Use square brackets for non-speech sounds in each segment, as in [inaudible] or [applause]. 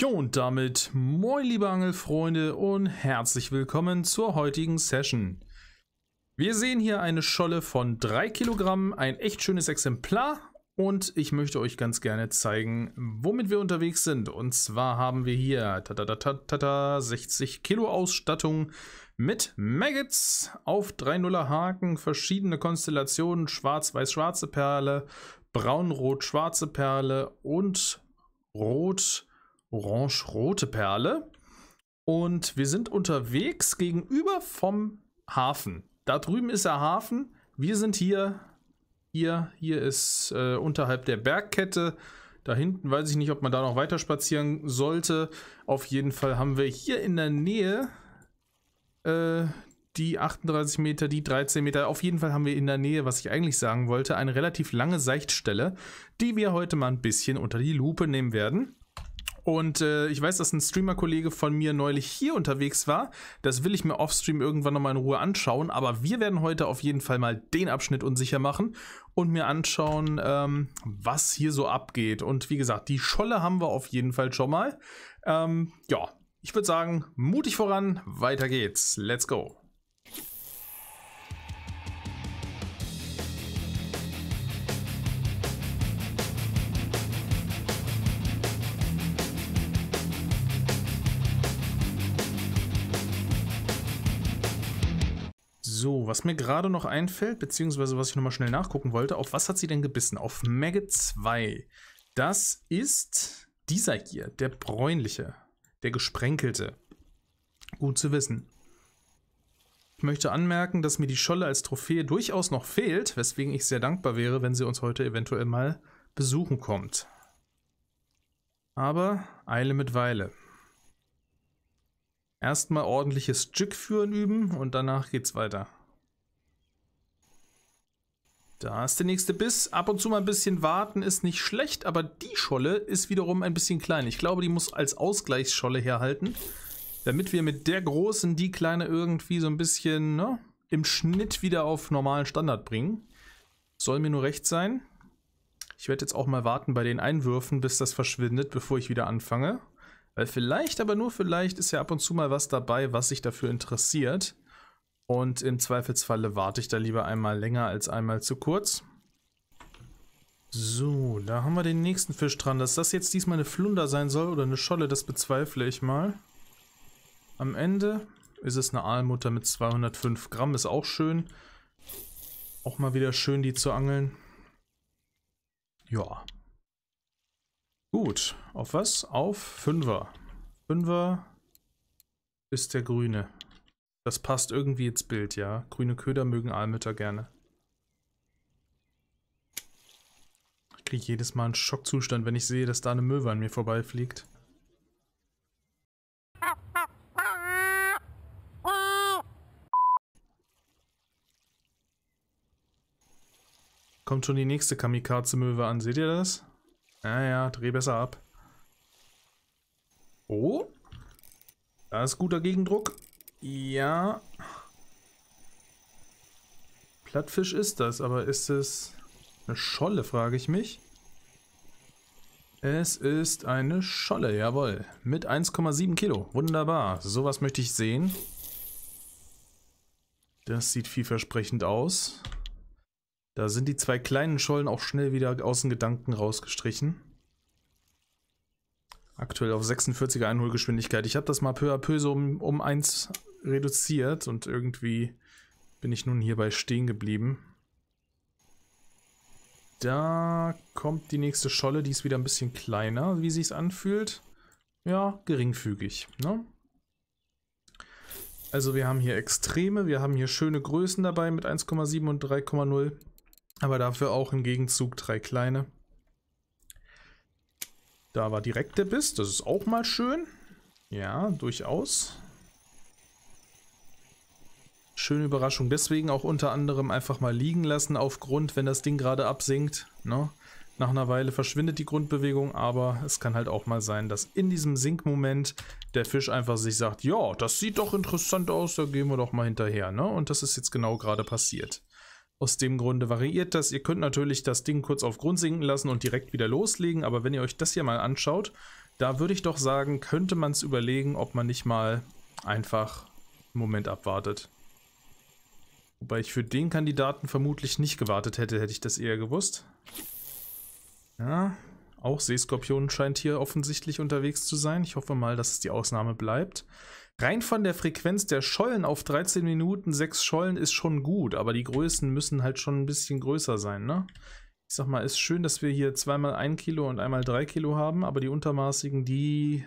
Jo, und damit moin liebe Angelfreunde und herzlich willkommen zur heutigen Session. Wir sehen hier eine Scholle von 3 Kilogramm, ein echt schönes Exemplar und ich möchte euch ganz gerne zeigen, womit wir unterwegs sind. Und zwar haben wir hier tatatatata, 60 Kilo Ausstattung mit Maggots auf 3-0er Haken, verschiedene Konstellationen, schwarz-weiß-schwarze Perle, braun-rot-schwarze Perle und rot-rot orange-rote Perle. Und wir sind unterwegs gegenüber vom Hafen. Da drüben ist der Hafen. Wir sind hier. Hier, hier ist äh, unterhalb der Bergkette. Da hinten weiß ich nicht, ob man da noch weiter spazieren sollte. Auf jeden Fall haben wir hier in der Nähe äh, die 38 Meter, die 13 Meter. Auf jeden Fall haben wir in der Nähe, was ich eigentlich sagen wollte, eine relativ lange Seichtstelle, die wir heute mal ein bisschen unter die Lupe nehmen werden. Und äh, ich weiß, dass ein Streamer-Kollege von mir neulich hier unterwegs war. Das will ich mir offstream irgendwann nochmal in Ruhe anschauen. Aber wir werden heute auf jeden Fall mal den Abschnitt unsicher machen und mir anschauen, ähm, was hier so abgeht. Und wie gesagt, die Scholle haben wir auf jeden Fall schon mal. Ähm, ja, ich würde sagen, mutig voran, weiter geht's. Let's go. So, was mir gerade noch einfällt, beziehungsweise was ich nochmal schnell nachgucken wollte, auf was hat sie denn gebissen? Auf Maggot 2. Das ist dieser hier, der bräunliche, der gesprenkelte. Gut zu wissen. Ich möchte anmerken, dass mir die Scholle als Trophäe durchaus noch fehlt, weswegen ich sehr dankbar wäre, wenn sie uns heute eventuell mal besuchen kommt. Aber Eile mit Weile erstmal ordentliches Jig führen üben und danach geht's weiter. Da ist der nächste Biss. Ab und zu mal ein bisschen warten ist nicht schlecht, aber die Scholle ist wiederum ein bisschen klein. Ich glaube, die muss als Ausgleichsscholle herhalten, damit wir mit der großen die kleine irgendwie so ein bisschen ne, im Schnitt wieder auf normalen Standard bringen. Soll mir nur recht sein. Ich werde jetzt auch mal warten bei den Einwürfen, bis das verschwindet, bevor ich wieder anfange. Weil vielleicht, aber nur vielleicht ist ja ab und zu mal was dabei, was sich dafür interessiert. Und im Zweifelsfalle warte ich da lieber einmal länger als einmal zu kurz. So, da haben wir den nächsten Fisch dran. Dass das jetzt diesmal eine Flunder sein soll oder eine Scholle, das bezweifle ich mal. Am Ende ist es eine Aalmutter mit 205 Gramm, ist auch schön. Auch mal wieder schön, die zu angeln. Ja. Gut, auf was? Auf Fünfer. Fünfer ist der Grüne. Das passt irgendwie ins Bild, ja. Grüne Köder mögen Almütter gerne. Ich kriege jedes Mal einen Schockzustand, wenn ich sehe, dass da eine Möwe an mir vorbeifliegt. Kommt schon die nächste Kamikaze-Möwe an, seht ihr das? Ja, ja, dreh besser ab. Oh. Da ist guter Gegendruck. Ja. Plattfisch ist das, aber ist es eine Scholle, frage ich mich. Es ist eine Scholle, jawohl. Mit 1,7 Kilo. Wunderbar. Sowas möchte ich sehen. Das sieht vielversprechend aus. Da sind die zwei kleinen Schollen auch schnell wieder aus den Gedanken rausgestrichen. Aktuell auf 46er Einholgeschwindigkeit. Ich habe das mal peu à peu so um, um 1 reduziert und irgendwie bin ich nun hierbei stehen geblieben. Da kommt die nächste Scholle, die ist wieder ein bisschen kleiner, wie sich's anfühlt. Ja, geringfügig, ne? Also wir haben hier Extreme, wir haben hier schöne Größen dabei mit 1,7 und 3,0. Aber dafür auch im Gegenzug drei kleine. Da war direkt der Biss, das ist auch mal schön. Ja, durchaus. Schöne Überraschung. Deswegen auch unter anderem einfach mal liegen lassen aufgrund, wenn das Ding gerade absinkt. Ne? Nach einer Weile verschwindet die Grundbewegung, aber es kann halt auch mal sein, dass in diesem Sinkmoment der Fisch einfach sich sagt, ja, das sieht doch interessant aus, da gehen wir doch mal hinterher. Ne? Und das ist jetzt genau gerade passiert. Aus dem Grunde variiert das. Ihr könnt natürlich das Ding kurz auf Grund sinken lassen und direkt wieder loslegen. Aber wenn ihr euch das hier mal anschaut, da würde ich doch sagen, könnte man es überlegen, ob man nicht mal einfach einen Moment abwartet. Wobei ich für den Kandidaten vermutlich nicht gewartet hätte, hätte ich das eher gewusst. Ja, auch Seeskorpion scheint hier offensichtlich unterwegs zu sein. Ich hoffe mal, dass es die Ausnahme bleibt. Rein von der Frequenz der Schollen auf 13 Minuten 6 Schollen ist schon gut, aber die Größen müssen halt schon ein bisschen größer sein, ne? Ich sag mal, ist schön, dass wir hier zweimal 1 Kilo und einmal 3 Kilo haben, aber die untermaßigen, die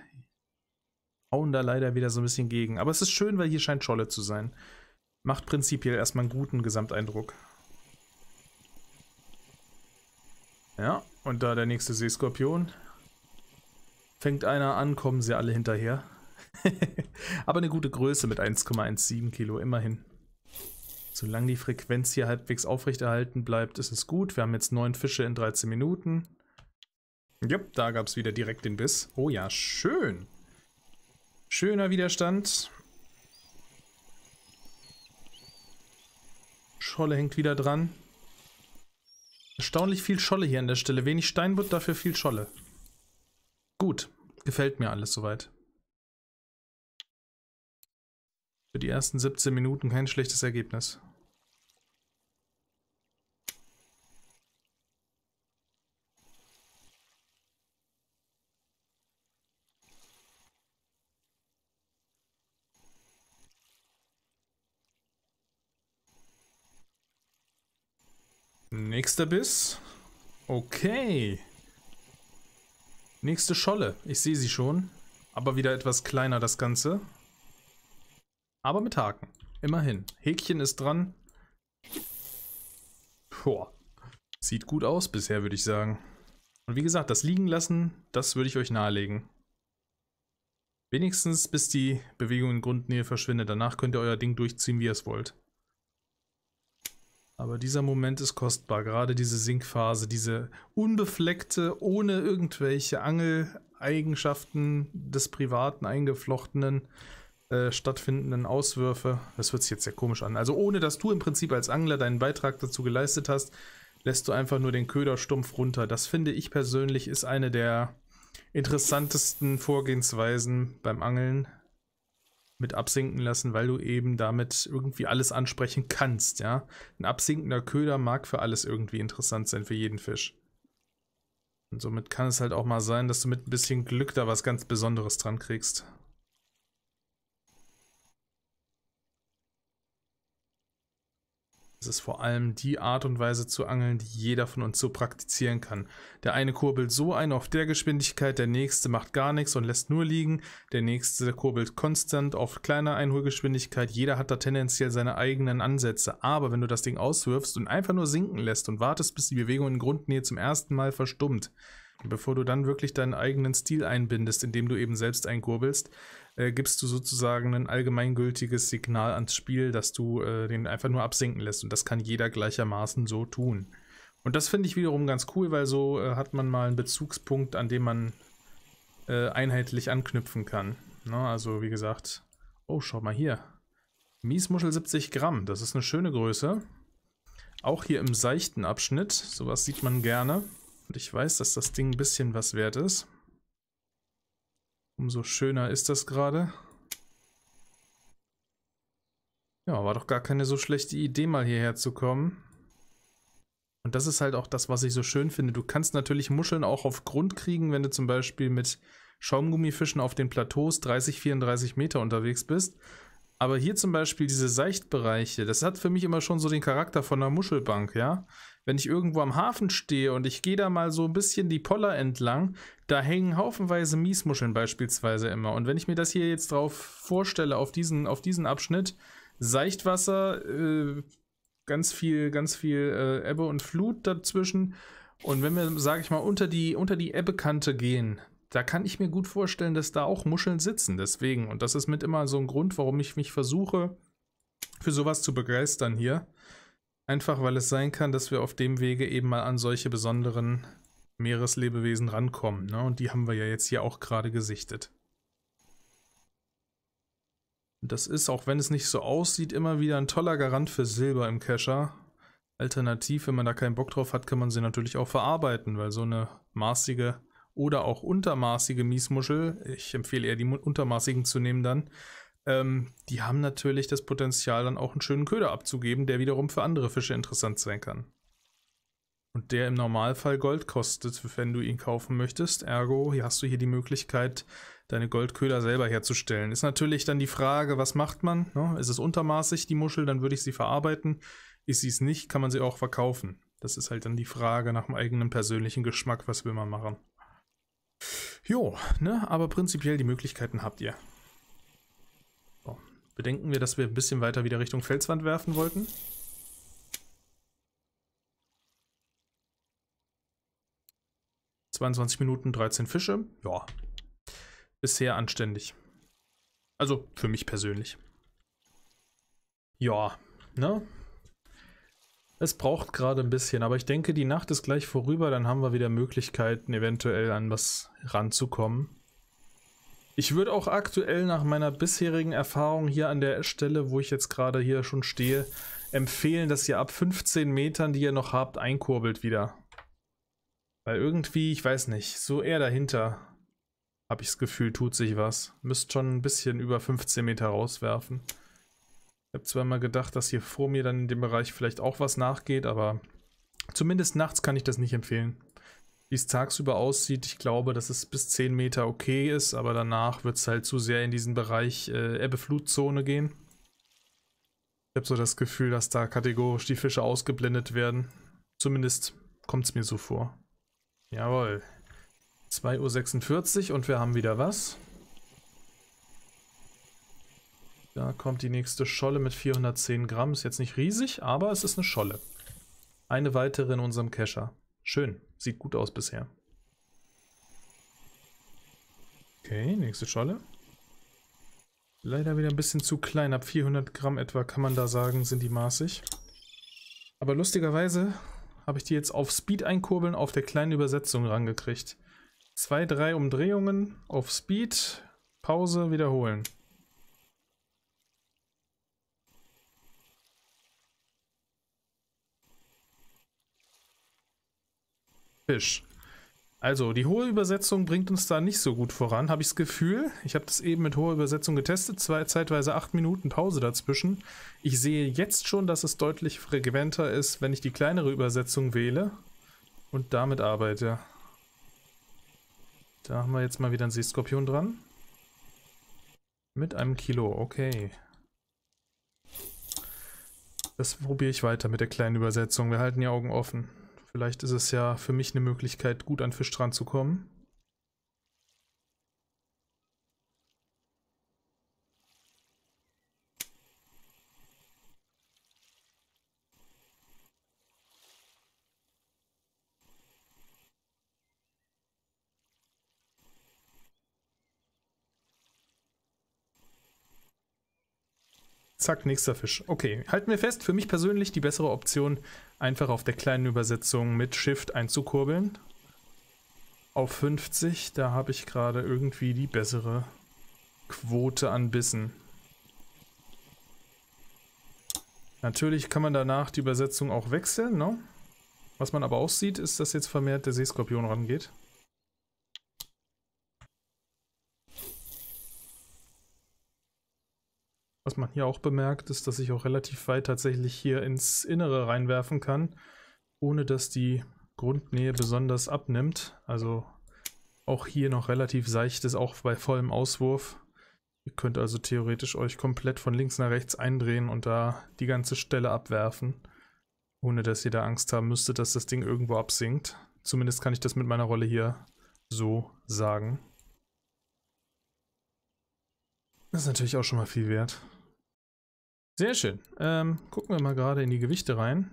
hauen da leider wieder so ein bisschen gegen. Aber es ist schön, weil hier scheint Scholle zu sein. Macht prinzipiell erstmal einen guten Gesamteindruck. Ja, und da der nächste Seeskorpion. Fängt einer an, kommen sie alle hinterher. [laughs] Aber eine gute Größe mit 1,17 Kilo, immerhin. Solange die Frequenz hier halbwegs aufrechterhalten bleibt, ist es gut. Wir haben jetzt neun Fische in 13 Minuten. Jupp, da gab es wieder direkt den Biss. Oh ja, schön. Schöner Widerstand. Scholle hängt wieder dran. Erstaunlich viel Scholle hier an der Stelle. Wenig Steinbutt, dafür viel Scholle. Gut, gefällt mir alles soweit. Für die ersten 17 Minuten kein schlechtes Ergebnis. Nächster Biss. Okay. Nächste Scholle. Ich sehe sie schon. Aber wieder etwas kleiner das Ganze. Aber mit Haken. Immerhin. Häkchen ist dran. Boah. Sieht gut aus bisher, würde ich sagen. Und wie gesagt, das liegen lassen, das würde ich euch nahelegen. Wenigstens bis die Bewegung in Grundnähe verschwindet. Danach könnt ihr euer Ding durchziehen, wie ihr es wollt. Aber dieser Moment ist kostbar. Gerade diese Sinkphase, diese unbefleckte, ohne irgendwelche Angeleigenschaften des privaten Eingeflochtenen äh, stattfindenden Auswürfe. Das hört sich jetzt sehr komisch an. Also ohne dass du im Prinzip als Angler deinen Beitrag dazu geleistet hast, lässt du einfach nur den Köder stumpf runter. Das finde ich persönlich ist eine der interessantesten Vorgehensweisen beim Angeln mit absinken lassen, weil du eben damit irgendwie alles ansprechen kannst, ja. Ein absinkender Köder mag für alles irgendwie interessant sein, für jeden Fisch. Und somit kann es halt auch mal sein, dass du mit ein bisschen Glück da was ganz Besonderes dran kriegst. Es ist vor allem die Art und Weise zu angeln, die jeder von uns so praktizieren kann. Der eine kurbelt so ein auf der Geschwindigkeit, der nächste macht gar nichts und lässt nur liegen, der nächste kurbelt konstant auf kleiner Einholgeschwindigkeit, jeder hat da tendenziell seine eigenen Ansätze. Aber wenn du das Ding auswirfst und einfach nur sinken lässt und wartest, bis die Bewegung in Grundnähe zum ersten Mal verstummt, bevor du dann wirklich deinen eigenen Stil einbindest, indem du eben selbst einkurbelst, äh, gibst du sozusagen ein allgemeingültiges Signal ans Spiel, dass du äh, den einfach nur absinken lässt. Und das kann jeder gleichermaßen so tun. Und das finde ich wiederum ganz cool, weil so äh, hat man mal einen Bezugspunkt, an dem man äh, einheitlich anknüpfen kann. Na, ne? also wie gesagt, oh, schau mal hier. Miesmuschel 70 Gramm, das ist eine schöne Größe. Auch hier im seichten Abschnitt, sowas sieht man gerne. Und ich weiß, dass das Ding ein bisschen was wert ist. Umso schöner ist das gerade. Ja, war doch gar keine so schlechte Idee, mal hierher zu kommen. Und das ist halt auch das, was ich so schön finde. Du kannst natürlich Muscheln auch auf Grund kriegen, wenn du zum Beispiel mit Schaumgummifischen auf den Plateaus 30, 34 Meter unterwegs bist aber hier zum Beispiel diese Seichtbereiche, das hat für mich immer schon so den Charakter von einer Muschelbank, ja. Wenn ich irgendwo am Hafen stehe und ich gehe da mal so ein bisschen die Poller entlang, da hängen haufenweise Miesmuscheln beispielsweise immer. Und wenn ich mir das hier jetzt drauf vorstelle, auf diesen, auf diesen Abschnitt, Seichtwasser, äh, ganz viel, ganz viel äh, Ebbe und Flut dazwischen. Und wenn wir, sage ich mal, unter die, unter die Ebbekante gehen, da kann ich mir gut vorstellen, dass da auch Muscheln sitzen. Deswegen, und das ist mit immer so ein Grund, warum ich mich versuche, für sowas zu begeistern hier. Einfach weil es sein kann, dass wir auf dem Wege eben mal an solche besonderen Meereslebewesen rankommen. Ne? Und die haben wir ja jetzt hier auch gerade gesichtet. Das ist, auch wenn es nicht so aussieht, immer wieder ein toller Garant für Silber im Kescher. Alternativ, wenn man da keinen Bock drauf hat, kann man sie natürlich auch verarbeiten, weil so eine maßige oder auch untermaßige Miesmuschel, ich empfehle eher die untermaßigen zu nehmen dann, ähm, die haben natürlich das Potenzial, dann auch einen schönen Köder abzugeben, der wiederum für andere Fische interessant sein kann. Und der im Normalfall Gold kostet, wenn du ihn kaufen möchtest. Ergo, hier hast du hier die Möglichkeit, deine Goldköder selber herzustellen. Ist natürlich dann die Frage, was macht man? Ne? Ist es untermaßig, die Muschel, dann würde ich sie verarbeiten. Ist sie es nicht, kann man sie auch verkaufen. Das ist halt dann die Frage nach dem eigenen persönlichen Geschmack, was will man machen. Jo, ne, aber prinzipiell die Möglichkeiten habt ihr. So. Bedenken wir, dass wir ein bisschen weiter wieder Richtung Felswand werfen wollten. ...22 Minuten, 13 Fische. Ja, bisher anständig. Also für mich persönlich. Ja, ne? Es braucht gerade ein bisschen, aber ich denke, die Nacht ist gleich vorüber, dann haben wir wieder Möglichkeiten, eventuell an was ranzukommen. Ich würde auch aktuell nach meiner bisherigen Erfahrung hier an der Stelle, wo ich jetzt gerade hier schon stehe, empfehlen, dass ihr ab 15 Metern, die ihr noch habt, einkurbelt wieder. Weil irgendwie, ich weiß nicht, so eher dahinter habe ich das Gefühl, tut sich was. Müsst schon ein bisschen über 15 Meter rauswerfen. Ich habe zwar mal gedacht, dass hier vor mir dann in dem Bereich vielleicht auch was nachgeht, aber zumindest nachts kann ich das nicht empfehlen. Wie es tagsüber aussieht, ich glaube, dass es bis 10 Meter okay ist, aber danach wird es halt zu sehr in diesen Bereich äh, Ebbe-Flutzone gehen. Ich habe so das Gefühl, dass da kategorisch die Fische ausgeblendet werden. Zumindest kommt es mir so vor. Jawohl. 2.46 Uhr und wir haben wieder was? kommt die nächste Scholle mit 410 Gramm. Ist jetzt nicht riesig, aber es ist eine Scholle. Eine weitere in unserem Kescher. Schön. Sieht gut aus bisher. Okay, nächste Scholle. Leider wieder ein bisschen zu klein. Ab 400 Gramm etwa kann man da sagen, sind die maßig. Aber lustigerweise habe ich die jetzt auf Speed einkurbeln auf der kleinen Übersetzung rangekriegt. Zwei, drei Umdrehungen auf Speed, Pause, wiederholen. Fisch. Also, die hohe Übersetzung bringt uns da nicht so gut voran, habe ich das Gefühl. Ich habe das eben mit hoher Übersetzung getestet, zwei, zeitweise acht Minuten Pause dazwischen. Ich sehe jetzt schon, dass es deutlich frequenter ist, wenn ich die kleinere Übersetzung wähle und damit arbeite. Da haben wir jetzt mal wieder einen Seeskorpion dran. Mit einem Kilo, okay. Das probiere ich weiter mit der kleinen Übersetzung. Wir halten die Augen offen. Vielleicht ist es ja für mich eine Möglichkeit, gut an Fisch dran zu kommen. zack, nächster Fisch. Okay, halten wir fest, für mich persönlich die bessere Option, einfach auf der kleinen Übersetzung mit Shift einzukurbeln. Auf 50, da habe ich gerade irgendwie die bessere Quote an Bissen. Natürlich kann man danach die Übersetzung auch wechseln, ne? Was man aber auch sieht, ist, dass jetzt vermehrt der Seeskorpion rangeht. Was man hier auch bemerkt, ist, dass ich auch relativ weit tatsächlich hier ins Innere reinwerfen kann, ohne dass die Grundnähe besonders abnimmt. Also auch hier noch relativ seicht ist, auch bei vollem Auswurf. Ihr könnt also theoretisch euch komplett von links nach rechts eindrehen und da die ganze Stelle abwerfen, ohne dass ihr da Angst haben müsstet, dass das Ding irgendwo absinkt. Zumindest kann ich das mit meiner Rolle hier so sagen. Das ist natürlich auch schon mal viel wert. Sehr schön. Ähm, gucken wir mal gerade in die Gewichte rein.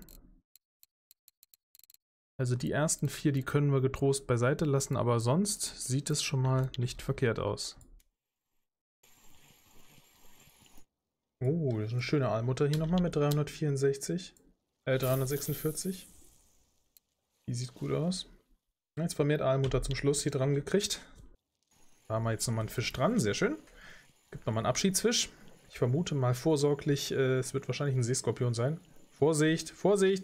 Also die ersten vier, die können wir getrost beiseite lassen, aber sonst sieht es schon mal nicht verkehrt aus. Oh, das ist eine schöne Aalmutter hier nochmal mit 364, äh 346. Die sieht gut aus. Jetzt vermehrt Aalmutter zum Schluss hier dran gekriegt. Da haben wir jetzt nochmal einen Fisch dran, sehr schön. Gibt nochmal einen Abschiedsfisch. Ich vermute mal vorsorglich, äh, es wird wahrscheinlich ein Seeskorpion sein. Vorsicht, Vorsicht!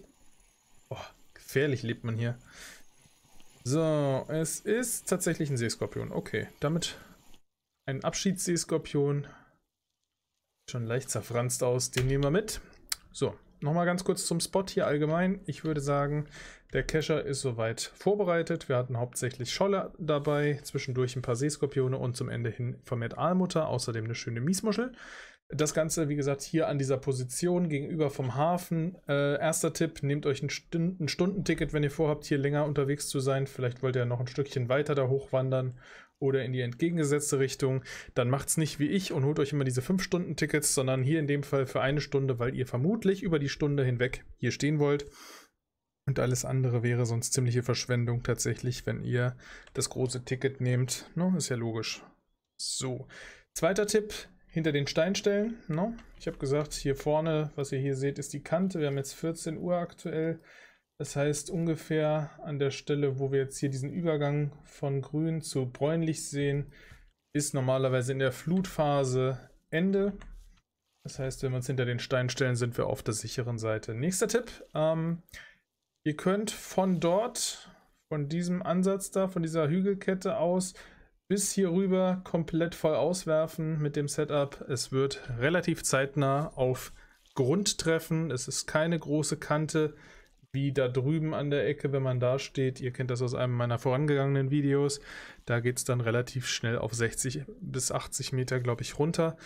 Oh, gefährlich lebt man hier. So, es ist tatsächlich ein Seeskorpion. Okay, damit ein Abschiedsseeskorpion. Schon leicht zerfranst aus, den nehmen wir mit. So, nochmal ganz kurz zum Spot hier allgemein. Ich würde sagen, der Kescher ist soweit vorbereitet. Wir hatten hauptsächlich Scholle dabei, zwischendurch ein paar Seeskorpione und zum Ende hin vermehrt Aalmutter, außerdem eine schöne Miesmuschel. Das Ganze, wie gesagt, hier an dieser Position gegenüber vom Hafen. Äh, erster Tipp, nehmt euch ein, Stund ein Stundenticket, wenn ihr vorhabt, hier länger unterwegs zu sein. Vielleicht wollt ihr noch ein Stückchen weiter da hochwandern oder in die entgegengesetzte Richtung. Dann macht es nicht wie ich und holt euch immer diese 5-Stunden-Tickets, sondern hier in dem Fall für eine Stunde, weil ihr vermutlich über die Stunde hinweg hier stehen wollt. Und alles andere wäre sonst ziemliche Verschwendung tatsächlich, wenn ihr das große Ticket nehmt. No, ne, ist ja logisch. So, zweiter Tipp, hinter den Stein stellen. No? Ne? Ich habe gesagt, hier vorne, was ihr hier seht, ist die Kante. Wir haben jetzt 14 Uhr aktuell. Das heißt ungefähr an der Stelle, wo wir jetzt hier diesen Übergang von grün zu bräunlich sehen, ist normalerweise in der Flutphase Ende. Das heißt, wenn wir uns hinter den Stein stellen, sind wir auf der sicheren Seite. Nächster Tipp. Ähm, ihr könnt von dort, von diesem Ansatz da, von dieser Hügelkette aus, bis hier rüber komplett voll auswerfen mit dem Setup. Es wird relativ zeitnah auf Grund treffen. Es ist keine große Kante wie da drüben an der Ecke, wenn man da steht. Ihr kennt das aus einem meiner vorangegangenen Videos. Da geht es dann relativ schnell auf 60 bis 80 Meter, glaube ich, runter.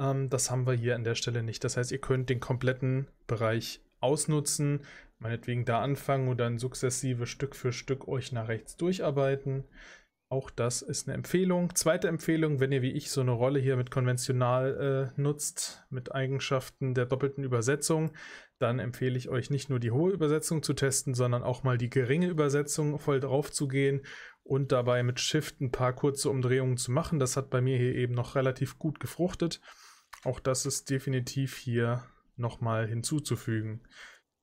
Ähm, das haben wir hier an der Stelle nicht. Das heißt, ihr könnt den kompletten Bereich ausnutzen. Meinetwegen da anfangen und dann sukzessive Stück für Stück euch nach rechts durcharbeiten. Auch das ist eine Empfehlung. Zweite Empfehlung, wenn ihr wie ich so eine Rolle hier mit konventional äh, nutzt, mit Eigenschaften der doppelten Übersetzung, dann empfehle ich euch nicht nur die hohe Übersetzung zu testen, sondern auch mal die geringe Übersetzung voll drauf zu gehen und dabei mit Shift ein paar kurze Umdrehungen zu machen. Das hat bei mir hier eben noch relativ gut gefruchtet. Auch das ist definitiv hier nochmal hinzuzufügen.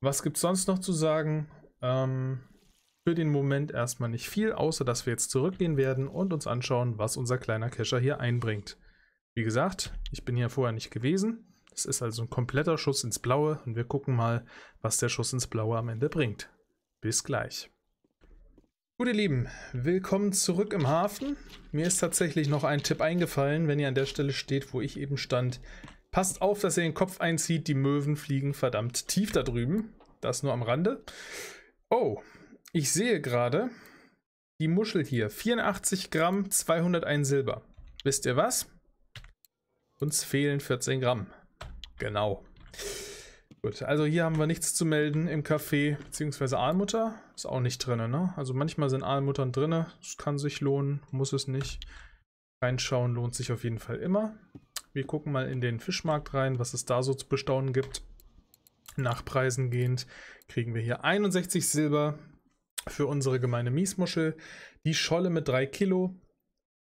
Was gibt es sonst noch zu sagen? Ähm, für den Moment erstmal nicht viel, außer dass wir jetzt zurückgehen werden und uns anschauen, was unser kleiner Kescher hier einbringt. Wie gesagt, ich bin hier vorher nicht gewesen. Es ist also ein kompletter Schuss ins Blaue und wir gucken mal, was der Schuss ins Blaue am Ende bringt. Bis gleich. Gute Lieben, willkommen zurück im Hafen. Mir ist tatsächlich noch ein Tipp eingefallen, wenn ihr an der Stelle steht, wo ich eben stand. Passt auf, dass ihr den Kopf einzieht, die Möwen fliegen verdammt tief da drüben. Das nur am Rande. Oh, ich sehe gerade die Muschel hier. 84 Gramm, 201 Silber. Wisst ihr was? Uns fehlen 14 Gramm. Genau. Gut, also hier haben wir nichts zu melden im Café, beziehungsweise Aalmutter ist auch nicht drin, ne? Also manchmal sind Aalmuttern drin, es kann sich lohnen, muss es nicht. Reinschauen lohnt sich auf jeden Fall immer. Wir gucken mal in den Fischmarkt rein, was es da so zu bestaunen gibt. Nach Preisen gehend kriegen wir hier 61 Silber, für unsere gemeine Miesmuschel. Die Scholle mit 3 Kilo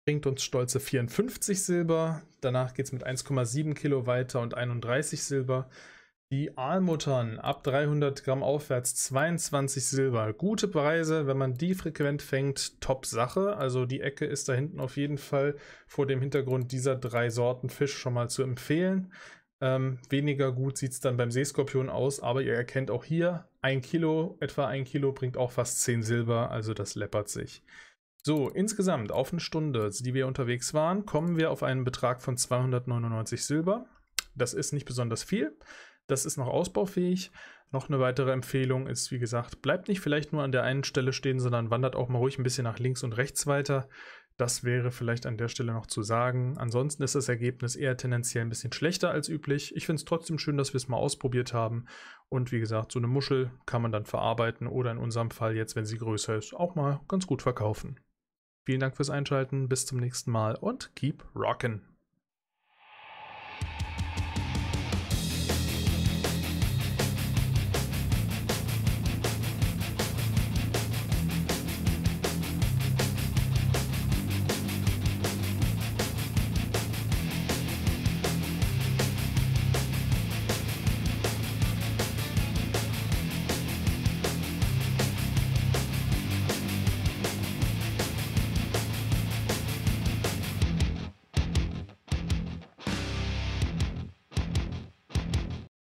bringt uns stolze 54 Silber. Danach geht es mit 1,7 Kilo weiter und 31 Silber. Die Aalmuttern ab 300 Gramm aufwärts 22 Silber. Gute Preise, wenn man die frequent fängt, top Sache. Also die Ecke ist da hinten auf jeden Fall vor dem Hintergrund dieser drei Sorten Fisch schon mal zu empfehlen. Ähm, weniger gut sieht es dann beim Seeskorpion aus, aber ihr erkennt auch hier, ein Kilo, etwa ein Kilo bringt auch fast 10 Silber, also das läppert sich. So, insgesamt auf eine Stunde, die wir unterwegs waren, kommen wir auf einen Betrag von 299 Silber. Das ist nicht besonders viel. Das ist noch ausbaufähig. Noch eine weitere Empfehlung ist, wie gesagt, bleibt nicht vielleicht nur an der einen Stelle stehen, sondern wandert auch mal ruhig ein bisschen nach links und rechts weiter. Das wäre vielleicht an der Stelle noch zu sagen. Ansonsten ist das Ergebnis eher tendenziell ein bisschen schlechter als üblich. Ich finde es trotzdem schön, dass wir es mal ausprobiert haben. Und wie gesagt, so eine Muschel kann man dann verarbeiten oder in unserem Fall jetzt, wenn sie größer ist, auch mal ganz gut verkaufen. Vielen Dank fürs Einschalten, bis zum nächsten Mal und keep rockin'!